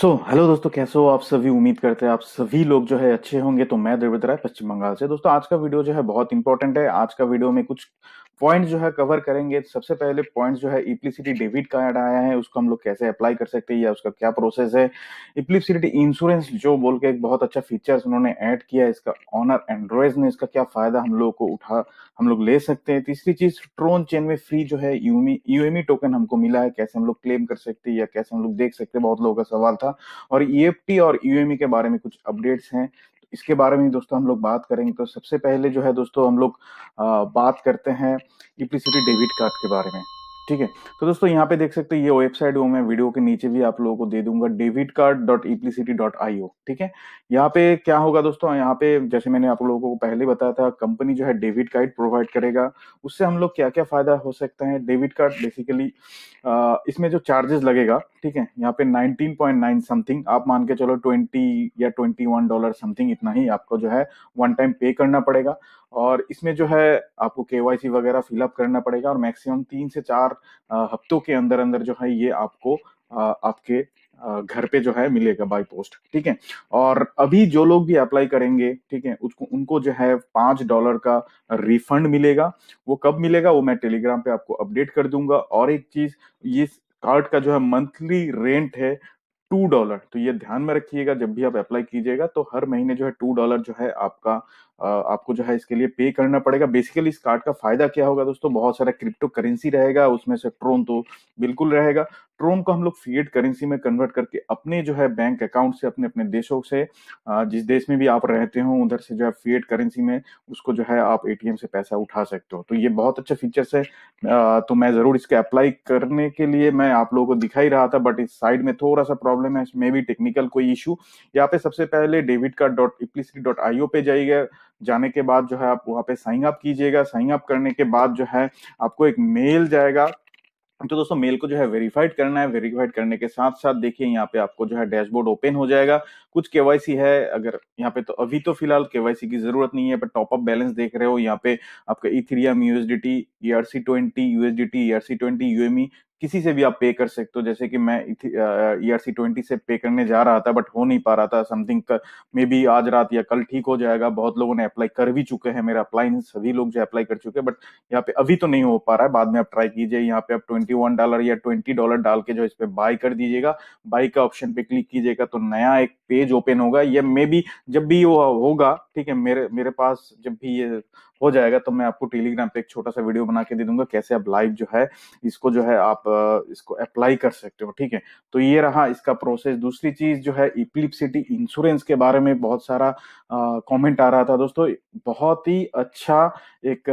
सो so, hello दोस्तों कैसे हो आप सभी उम्मीद करते हैं आप सभी लोग जो है अच्छे होंगे तो मैं देवित राय पश्चिम बंगाल से दोस्तों आज का वीडियो जो है बहुत इंपॉर्टेंट है आज का वीडियो में कुछ पॉइंट जो है कवर करेंगे तो सबसे पहले पॉइंट जो है इप्लिसिटी डेबिट कार्ड आया है उसको हम लोग कैसे अप्लाई कर सकते हैं या उसका क्या प्रोसेस है इप्लिसिटी इंश्योरेंस जो बोल के एक बहुत अच्छा फीचर्स उन्होंने ऐड किया है इसका ऑनर एंड्रॉयज ने इसका क्या फायदा हम लोग को उठा हम लोग ले सकते हैं तीसरी चीज ट्रोन चेन में फ्री जो है यूमी यूएमई टोकन हमको मिला है कैसे हम लोग क्लेम कर सकते हैं या कैसे हम लोग देख सकते हैं बहुत लोगों का सवाल था और ई e और यूएमई के बारे में कुछ अपडेट्स हैं इसके बारे में दोस्तों हम लोग बात करेंगे तो सबसे पहले जो है दोस्तों हम लोग बात करते हैं इप्लिसिटी डेबिट कार्ड के बारे में ठीक है तो दोस्तों यहाँ पे देख सकते हैं ये वेबसाइट वो मैं वीडियो के नीचे भी आप लोगों को दे दूंगा डेबिट कार्ड डॉट ईप्लीसिटी डॉट आई ठीक है यहाँ पे क्या होगा दोस्तों यहाँ पे जैसे मैंने आप लोगों को पहले बताया था कंपनी जो है डेबिट कार्ड प्रोवाइड करेगा उससे हम लोग क्या क्या फायदा हो सकता है डेबिट कार्ड बेसिकली इसमें जो चार्जेस लगेगा ठीक है यहाँ पे नाइनटीन समथिंग आप मान के चलो ट्वेंटी या ट्वेंटी डॉलर समथिंग इतना ही आपको जो है वन टाइम पे करना पड़ेगा और इसमें जो है आपको के वगैरह फिलअप करना पड़ेगा और मैक्सिमम तीन से चार हफ्तों के अंदर अंदर जो है ये आपको आपके घर पे जो है मिलेगा बाय पोस्ट ठीक है और अभी जो लोग भी अप्लाई करेंगे ठीक है उसको उनको जो है पांच डॉलर का रिफंड मिलेगा वो कब मिलेगा वो मैं टेलीग्राम पे आपको अपडेट कर दूंगा और एक चीज ये कार्ड का जो है मंथली रेंट है टू डॉलर तो ये ध्यान में रखिएगा जब भी आप अप्लाई कीजिएगा तो हर महीने जो है टू डॉलर जो है आपका आपको जो है इसके लिए पे करना पड़ेगा बेसिकली इस कार्ड का फायदा क्या होगा दोस्तों बहुत सारा क्रिप्टो करेंसी रहेगा उसमें से ट्रोन तो बिल्कुल रहेगा ट्रोन को हम लोग फीएड करेंसी में कन्वर्ट करके अपने जो है बैंक अकाउंट से अपने अपने देशों से जिस देश में भी आप रहते हो उधर से जो है फीएड करेंसी में उसको जो है आप एटीएम से पैसा उठा सकते हो तो ये बहुत अच्छा फीचर्स है तो मैं जरूर इसके अप्लाई करने के लिए मैं आप लोगों को दिखा ही रहा था बट इस साइड में थोड़ा सा प्रॉब्लम है इसमें भी टेक्निकल कोई इशू यहाँ पे सबसे पहले डेबिट कार्ड डॉट इप्लिसिटी डॉट आईओ पे जाइएगा जाने के बाद जो है आप वहाँ पे साइन अप कीजिएगा साइन अप करने के बाद जो है आपको एक मेल जाएगा तो दोस्तों मेल को जो है वेरीफाइड करना है वेरीफाइड करने के साथ साथ देखिए यहाँ पे आपको जो है डैशबोर्ड ओपन हो जाएगा कुछ केवाईसी है अगर यहाँ पे तो अभी तो फिलहाल केवाईसी की जरूरत नहीं है पर टॉप अप बैलेंस देख रहे हो यहाँ पे आपका Ethereum USDT ERC twenty USDT ERC twenty यूएमई किसी से भी आप पे कर सकते हो जैसे कि मैं ईआरसी ट्वेंटी से पे करने जा रहा था बट हो नहीं पा रहा था समथिंग मे बी आज रात या कल ठीक हो जाएगा बहुत लोगों ने अप्लाई कर भी चुके हैं मेरा अप्लाई सभी लोग जो अप्लाई कर चुके हैं बट यहाँ पे अभी तो नहीं हो पा रहा है बाद में आप ट्राई कीजिए यहाँ पे आप ट्वेंटी वन डॉलर या ट्वेंटी डॉलर डाल के जो इस पर बाय कर दीजिएगा बाई का ऑप्शन पे क्लिक कीजिएगा तो नया एक पेज ओपन होगा या मे बी जब भी वो होगा ठीक है मेरे मेरे पास जब भी ये हो जाएगा तो मैं आपको टेलीग्राम पे एक छोटा सा वीडियो बना के दे दूंगा कैसे आप लाइव जो है इसको जो है आप इसको अप्लाई कर सकते हो ठीक है तो ये रहा इसका प्रोसेस दूसरी चीज जो है इप्लिपसिटी इंश्योरेंस के बारे में बहुत सारा कमेंट आ रहा था दोस्तों बहुत ही अच्छा एक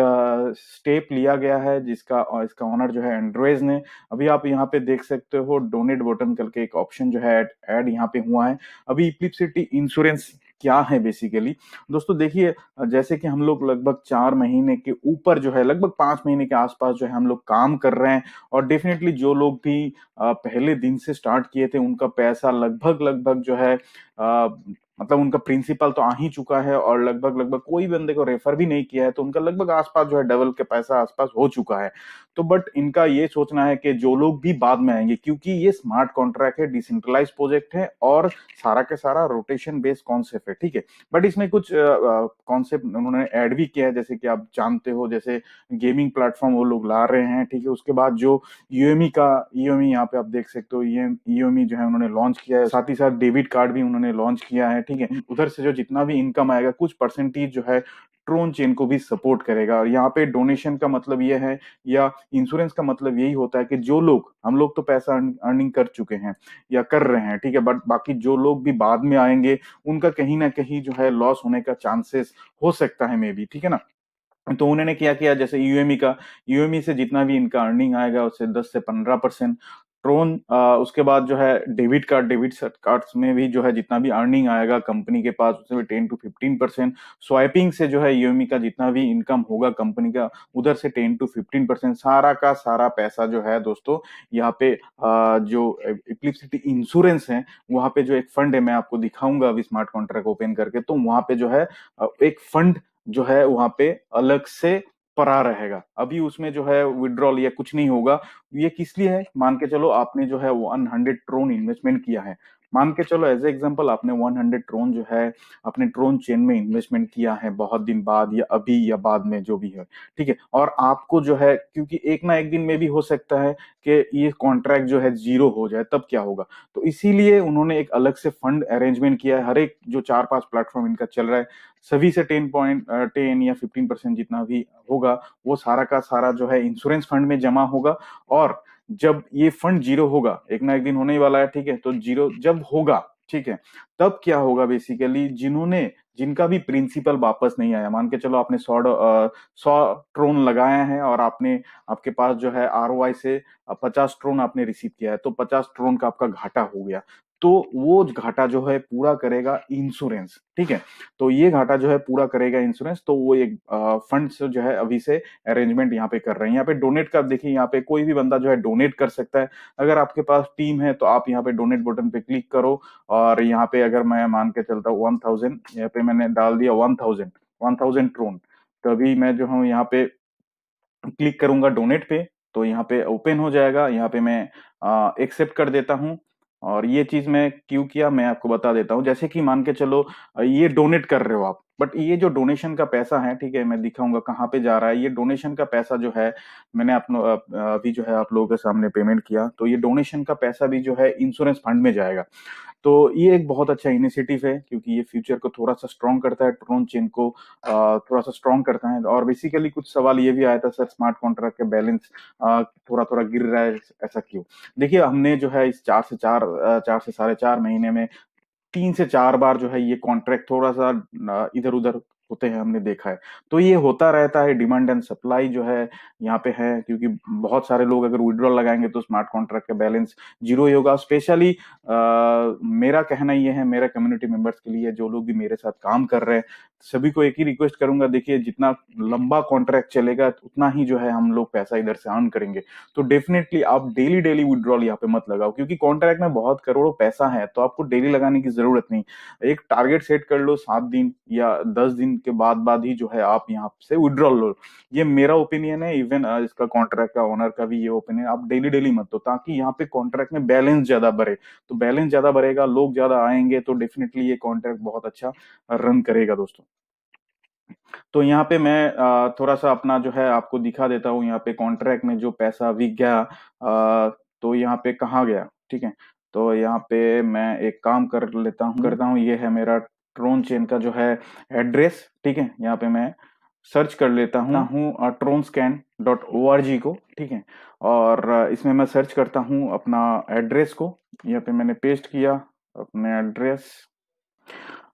स्टेप लिया गया है जिसका इसका ऑनर जो है एंड्रोइज ने अभी आप यहाँ पे देख सकते हो डोनेट बटन करके एक ऑप्शन जो है एड यहाँ पे हुआ है अभी इप्लिपसिटी इंश्योरेंस क्या है बेसिकली दोस्तों देखिए जैसे कि हम लोग लगभग चार महीने के ऊपर जो है लगभग पांच महीने के आसपास जो है हम लोग काम कर रहे हैं और डेफिनेटली जो लोग भी पहले दिन से स्टार्ट किए थे उनका पैसा लगभग लगभग जो है मतलब उनका प्रिंसिपल तो आ ही चुका है और लगभग लगभग कोई बंदे को रेफर भी नहीं किया है तो उनका लगभग आसपास जो है डबल के पैसा आसपास हो चुका है तो बट इनका ये सोचना है कि जो लोग भी बाद में आएंगे क्योंकि ये स्मार्ट कॉन्ट्रैक्ट है डिसेंट्रलाइज प्रोजेक्ट है और सारा के सारा रोटेशन बेस्ड कॉन्सेप्ट है ठीक है बट इसमें कुछ कॉन्सेप्ट उन्होंने एड भी किया है जैसे कि आप जानते हो जैसे गेमिंग प्लेटफॉर्म वो लोग ला रहे हैं ठीक है उसके बाद जो यूएमई का यूएमई यहाँ पे आप देख सकते हो यूएमई जो है उन्होंने लॉन्च किया है साथ ही साथ डेबिट कार्ड भी उन्होंने लॉन्च किया है ठीक है उधर से जो जितना भी इनकम आएगा कुछ परसेंटेज जो है ट्रोन चेन को भी सपोर्ट करेगा और यहाँ पे डोनेशन का मतलब यह है या इंश्योरेंस का मतलब यही होता है कि जो लोग हम लोग तो पैसा अर्निंग कर चुके हैं या कर रहे हैं ठीक है बट बाकी जो लोग भी बाद में आएंगे उनका कहीं ना कहीं जो है लॉस होने का चांसेस हो सकता है मे बी ठीक है ना तो उन्होंने क्या किया जैसे यूएमई e का यूएमई e से जितना भी इनका अर्निंग आएगा उससे 10 से 15 परसेंट ट्रोन उसके बाद जो है डेबिट कार्ड डेबिट कार्ड में भी जो है जितना भी अर्निंग आएगा कंपनी के पास उसमें ten to fifteen percent swiping से जो है यूएमई e का जितना भी इनकम होगा कंपनी का उधर से टेन टू फिफ्टीन परसेंट सारा का सारा पैसा जो है दोस्तों यहाँ पे जो इलेक्ट्रिसिटी इंश्योरेंस है वहां पे जो एक फंड है मैं आपको दिखाऊंगा अभी स्मार्ट कॉन्ट्रैक्ट ओपन करके तो वहाँ पे जो है एक फंड जो है वहाँ पे अलग से परा रहेगा अभी उसमें जो है विड्रॉल या कुछ नहीं होगा ये किस लिए है मान के चलो आपने जो है वन हंड्रेड ट्रोन इन्वेस्टमेंट किया है मान के चलो एज ए एग्जाम्पल आपने 100 ट्रोन जो है अपने ट्रोन चेन में इन्वेस्टमेंट किया है बहुत दिन बाद या अभी या बाद में जो भी है ठीक है और आपको जो है क्योंकि एक ना एक दिन में भी हो सकता है कि ये कॉन्ट्रैक्ट जो है जीरो हो जाए तब क्या होगा तो इसीलिए उन्होंने एक अलग से फंड अरेंजमेंट किया है हर एक जो चार पांच प्लेटफॉर्म इनका चल रहा है सभी से टेन पॉइंट टेन या फिफ्टीन परसेंट जितना भी होगा वो सारा का सारा जो है इंश्योरेंस फंड में जमा होगा और जब ये फंड जीरो होगा एक ना एक दिन होने ही वाला है ठीक है तो जीरो जब होगा ठीक है तब क्या होगा बेसिकली जिन्होंने जिनका भी प्रिंसिपल वापस नहीं आया मान के चलो आपने सौ सौ ट्रोन लगाया है और आपने आपके पास जो है आर से पचास ट्रोन आपने रिसीव किया है तो पचास ट्रोन का आपका घाटा हो गया तो वो घाटा जो है पूरा करेगा इंश्योरेंस ठीक है तो ये घाटा जो है पूरा करेगा इंश्योरेंस तो वो एक फंड से जो है अभी से अरेंजमेंट यहाँ पे कर रहे हैं यहाँ पे डोनेट का देखिए यहाँ पे कोई भी बंदा जो है डोनेट कर सकता है अगर आपके पास टीम है तो आप यहाँ पे डोनेट बटन पे क्लिक करो और यहाँ पे अगर मैं मान के चलता हूँ वन थाउजेंड यहाँ पे मैंने डाल दिया one thousand one thousand Tron तो अभी मैं जो हूँ यहाँ पे क्लिक करूंगा डोनेट पे तो यहाँ पे ओपन हो जाएगा यहाँ पे मैं एक्सेप्ट कर देता हूँ और ये चीज मैं क्यों किया मैं आपको बता देता हूँ जैसे कि मान के चलो ये डोनेट कर रहे हो आप बट ये जो डोनेशन का पैसा है ठीक है मैं दिखाऊंगा कहाँ पे जा रहा है ये डोनेशन का पैसा जो है मैंने आप अभी जो है आप लोगों के सामने पेमेंट किया तो ये डोनेशन का पैसा भी जो है इंश्योरेंस फंड में जाएगा तो ये एक बहुत अच्छा इनिशिएटिव है क्योंकि ये फ्यूचर को थोड़ा सा स्ट्रॉन्ग करता है ट्रोन चेन को थोड़ा सा स्ट्रॉन्ग करता है और बेसिकली कुछ सवाल ये भी आया था सर स्मार्ट कॉन्ट्रैक्ट के बैलेंस थोड़ा थोड़ा गिर रहा है ऐसा क्यों देखिए हमने जो है इस चार से चार चार से साढ़े चार महीने में तीन से चार बार जो है ये कॉन्ट्रैक्ट थोड़ा सा इधर उधर होते हैं हमने देखा है तो ये होता रहता है डिमांड एंड सप्लाई जो है यहाँ पे है क्योंकि बहुत सारे लोग अगर विड्रॉल लगाएंगे तो स्मार्ट कॉन्ट्रैक्ट का बैलेंस जीरो ही होगा स्पेशली मेरा कहना ये है मेरा कम्युनिटी मेंबर्स के लिए जो लोग भी मेरे साथ काम कर रहे हैं सभी को एक ही रिक्वेस्ट करूंगा देखिए जितना लंबा कॉन्ट्रैक्ट चलेगा उतना ही जो है हम लोग पैसा इधर से अर्न करेंगे तो डेफिनेटली आप डेली डेली विड्रॉल यहाँ पे मत लगाओ क्योंकि कॉन्ट्रैक्ट में बहुत करोड़ों पैसा है तो आपको डेली लगाने की जरूरत नहीं एक टारगेट सेट कर लो सात दिन या दस दिन के बाद बाद ही जो है आप यहाँ से विड्रॉल लो ये मेरा ओपिनियन है इवन इसका कॉन्ट्रैक्ट का ओनर का भी ये ओपिनियन आप डेली डेली मत दो ताकि यहाँ पे कॉन्ट्रैक्ट में बैलेंस ज्यादा बढ़े तो बैलेंस ज्यादा बढ़ेगा लोग ज्यादा आएंगे तो डेफिनेटली ये कॉन्ट्रैक्ट बहुत अच्छा रन करेगा दोस्तों तो यहाँ पे मैं थोड़ा सा अपना जो है आपको दिखा देता हूँ यहाँ पे कॉन्ट्रैक्ट में जो पैसा विक गया तो यहाँ पे कहाँ गया ठीक है तो यहाँ पे मैं एक काम कर लेता हूँ हम्म। करता हूँ ये है मेरा ट्रोन चेन का जो है एड्रेस ठीक है यहाँ पे मैं सर्च कर लेता हूँ Tron scan dot O R G को ठीक है और इसमें मैं सर्च करता हूँ अपना एड्रेस को यहाँ पे मैंने पेस्ट किया अपने एड्रेस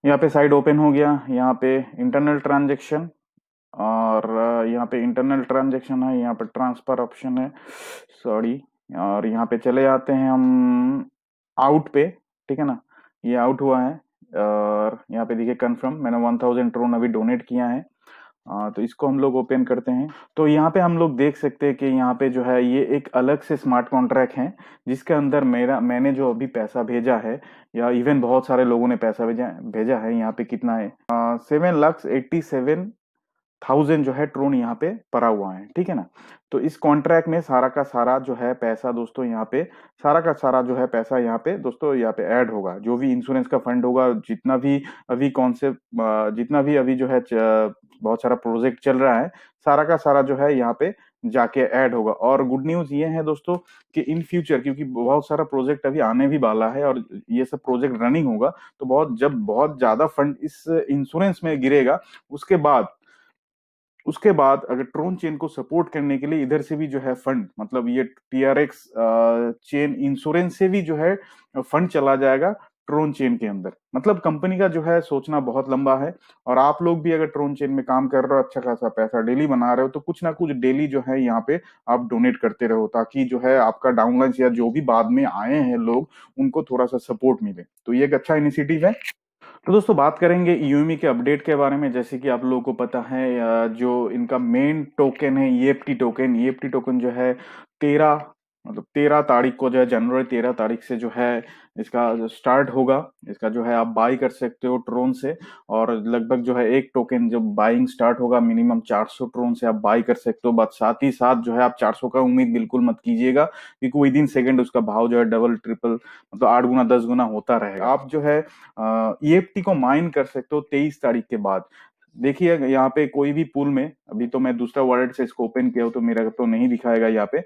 यहाँ पे साइड ओपन हो गया यहाँ पे इंटरनल ट्रांजेक्शन और यहाँ पे इंटरनल ट्रांजेक्शन है यहाँ पे ट्रांसफर ऑप्शन है सॉरी और यहाँ पे चले आते हैं हम आउट पे ठीक है ना ये आउट हुआ है और यहाँ पे देखिए कंफर्म मैंने वन थाउजेंड ट्रोन अभी डोनेट किया है आ, हाँ, तो इसको हम लोग ओपन करते हैं तो यहाँ पे हम लोग देख सकते हैं कि यहाँ पे जो है ये एक अलग से स्मार्ट कॉन्ट्रैक्ट है जिसके अंदर मेरा मैंने जो अभी पैसा भेजा है या इवन बहुत सारे लोगों ने पैसा भेजा भेजा है यहाँ पे कितना है seven lakh eighty seven thousand जो है ट्रोन यहाँ पे पड़ा हुआ है ठीक है ना तो इस कॉन्ट्रैक्ट में सारा का सारा जो है पैसा दोस्तों यहाँ पे सारा का सारा जो है पैसा यहाँ पे दोस्तों यहाँ पे ऐड होगा जो भी इंश्योरेंस का फंड होगा जितना भी अभी कॉन्सेप्ट जितना भी अभी जो है बहुत सारा प्रोजेक्ट चल रहा है सारा का सारा जो है यहाँ पे जाके ऐड होगा और गुड न्यूज ये है दोस्तों कि इन फ्यूचर क्योंकि बहुत सारा प्रोजेक्ट अभी आने भी वाला है और ये सब प्रोजेक्ट रनिंग होगा तो बहुत जब बहुत ज्यादा फंड इस इंश्योरेंस में गिरेगा उसके बाद उसके बाद अगर ट्रोन चेन को सपोर्ट करने के लिए इधर से भी जो है फंड मतलब ये टीआरएक्स चेन इंश्योरेंस से भी जो है फंड चला जाएगा ट्रोन चेन के अंदर मतलब कंपनी का जो है सोचना बहुत लंबा है और आप लोग भी अगर ट्रोन चेन में काम कर रहे हो अच्छा खासा पैसा डेली बना रहे हो तो कुछ ना कुछ डेली जो है यहाँ पे आप डोनेट करते रहो ताकि जो है आपका डाउनलाइन या जो भी बाद में आए हैं लोग उनको थोड़ा सा सपोर्ट मिले तो ये एक अच्छा इनिशिएटिव है तो दोस्तों बात करेंगे यूएमई e के अपडेट के बारे में जैसे कि आप लोगों को पता है जो इनका मेन टोकन है ई टोकन ई टोकन जो है तेरह मतलब तेरह तारीख को जो है जनवरी तेरह तारीख से जो है इसका जो स्टार्ट होगा इसका जो है आप बाई कर सकते हो ट्रोन से और लगभग जो है एक टोकन जब बाइंग स्टार्ट होगा मिनिमम 400 ट्रोन से आप बाई कर सकते हो बस साथ ही साथ जो है आप 400 का उम्मीद बिल्कुल मत कीजिएगा क्योंकि विद इन सेकेंड उसका भाव जो है डबल ट्रिपल मतलब आठ गुना दस गुना होता रहेगा आप जो है ई e को माइन कर सकते हो तेईस तारीख के बाद देखिए यहाँ पे कोई भी पूल में अभी तो मैं दूसरा वर्ड से इसको ओपन किया हो तो मेरा तो नहीं दिखाएगा यहाँ पे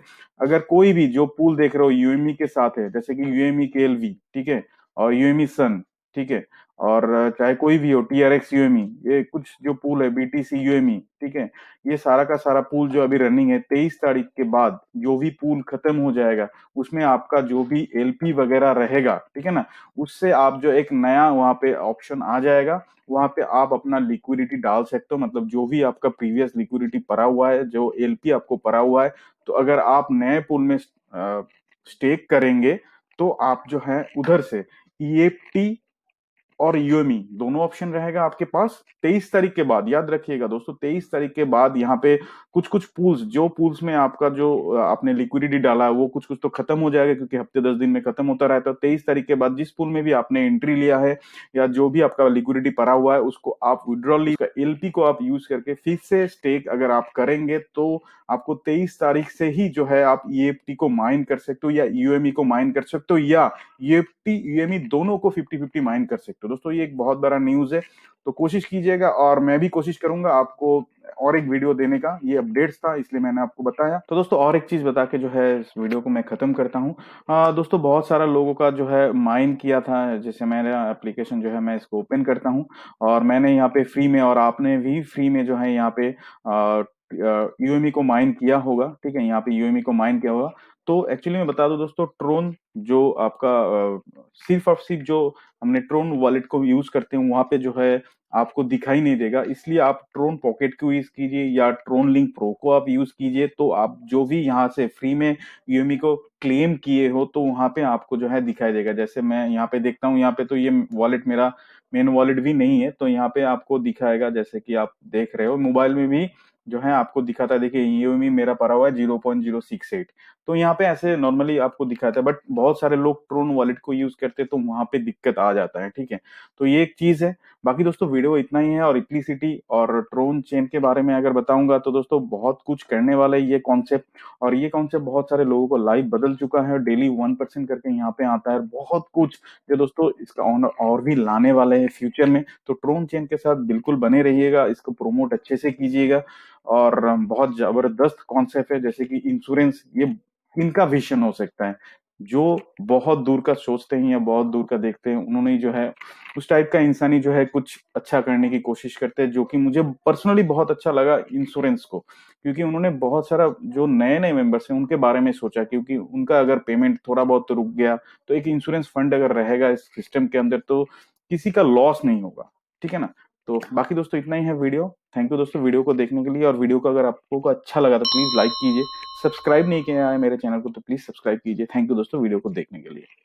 अगर कोई भी जो पूल देख रहे हो यूएमई e के साथ है जैसे कि यूएमई के एल ठीक है और यूएमई सन ठीक है और चाहे कोई भी हो टी आर एक्स यूएमई ये कुछ जो पूल है बीटीसी यूएमई e, ठीक है ये सारा का सारा पूल जो अभी रनिंग है तेईस तारीख के बाद जो भी पूल खत्म हो जाएगा उसमें आपका जो भी एलपी वगैरह रहेगा ठीक है ना उससे आप जो एक नया वहां पे ऑप्शन आ जाएगा वहां पे आप अपना लिक्विडिटी डाल सकते हो मतलब जो भी आपका प्रीवियस लिक्विडिटी पड़ा हुआ है जो एलपी आपको पड़ा हुआ है तो अगर आप नए पूल में स्टेक करेंगे तो आप जो है उधर से ई e और यूएमई दोनों ऑप्शन रहेगा आपके पास तेईस तारीख के बाद याद रखिएगा दोस्तों तेईस तारीख के बाद यहाँ पे कुछ कुछ पूल्स जो पूल्स में आपका जो आपने लिक्विडिटी डाला है वो कुछ कुछ तो खत्म हो जाएगा क्योंकि हफ्ते दस दिन में खत्म होता रहता है तो तेईस तारीख के बाद जिस पूल में भी आपने एंट्री लिया है या जो भी आपका लिक्विडिटी पड़ा हुआ है उसको आप विड्रॉल एलपी को आप यूज करके फिर से स्टेक अगर आप करेंगे तो आपको तेईस तारीख से ही जो है आप ईएफटी e को माइन कर सकते हो या यूएमई को माइन कर सकते हो या ईएफटी e यूएमई दोनों को फिफ्टी फिफ्टी माइन कर सकते हो तो दोस्तों ये एक बहुत बड़ा न्यूज है तो कोशिश कीजिएगा और मैं भी कोशिश करूंगा आपको और एक वीडियो देने का ये अपडेट्स था इसलिए मैंने आपको बताया तो दोस्तों और एक चीज बता के जो है इस वीडियो को मैं खत्म करता हूँ दोस्तों बहुत सारा लोगों का जो है माइन किया था जैसे मैंने एप्लीकेशन जो है मैं इसको ओपन करता हूँ और मैंने यहाँ पे फ्री में और आपने भी फ्री में जो है यहाँ पे यूएमई e को माइन किया होगा ठीक है यहाँ पे यूएमई e को माइन किया होगा तो एक्चुअली मैं बता दूं दोस्तों ट्रोन जो आपका सिर्फ और सिर्फ जो हमने ट्रोन वॉलेट को यूज करते हैं वहां पे जो है आपको दिखाई नहीं देगा इसलिए आप ट्रोन पॉकेट को यूज कीजिए या ट्रोन लिंक प्रो को आप यूज कीजिए तो आप जो भी यहाँ से फ्री में यूएमई को क्लेम किए हो तो वहां पे आपको जो है दिखाई देगा जैसे मैं यहाँ पे देखता हूँ यहाँ पे तो ये वॉलेट मेरा मेन वॉलेट भी नहीं है तो यहाँ पे आपको दिखाएगा जैसे कि आप देख रहे हो मोबाइल में भी जो है आपको दिखाता है देखिए यूएमई मेरा पड़ा हुआ है zero point zero six eight तो यहाँ पे ऐसे नॉर्मली आपको दिखाता है बट बहुत सारे लोग ट्रोन वॉलेट को यूज करते हैं तो वहां पे दिक्कत आ जाता है ठीक है तो ये एक चीज है बाकी दोस्तों वीडियो इतना ही है और इतनी सिटी और ट्रोन चेन के बारे में अगर बताऊंगा तो दोस्तों बहुत कुछ करने वाला है ये कॉन्सेप्ट और ये कॉन्सेप्ट बहुत सारे लोगों को लाइफ बदल चुका है डेली वन परसेंट करके यहाँ पे आता है बहुत कुछ जो दोस्तों इसका ऑनर और भी लाने वाले हैं फ्यूचर में तो ट्रोन चेन के साथ बिल्कुल बने रहिएगा इसको प्रोमोट अच्छे से कीजिएगा और बहुत जबरदस्त कॉन्सेप्ट है जैसे कि इंश्योरेंस ये इनका विजन हो सकता है जो बहुत दूर का सोचते हैं या बहुत दूर का देखते हैं उन्होंने जो है उस टाइप का इंसानी जो है कुछ अच्छा करने की कोशिश करते हैं जो कि मुझे पर्सनली बहुत अच्छा लगा इंश्योरेंस को क्योंकि उन्होंने बहुत सारा जो नए नए मेंबर्स हैं उनके बारे में सोचा क्योंकि उनका अगर पेमेंट थोड़ा बहुत तो रुक गया तो एक इंश्योरेंस फंड अगर रहेगा इस सिस्टम के अंदर तो किसी का लॉस नहीं होगा ठीक है ना तो बाकी दोस्तों इतना ही है वीडियो थैंक यू दोस्तों वीडियो को देखने के लिए और वीडियो को अगर आपको अच्छा लगा तो प्लीज लाइक कीजिए सब्सक्राइब नहीं किया है मेरे चैनल को तो प्लीज सब्सक्राइब कीजिए थैंक यू दोस्तों वीडियो को देखने के लिए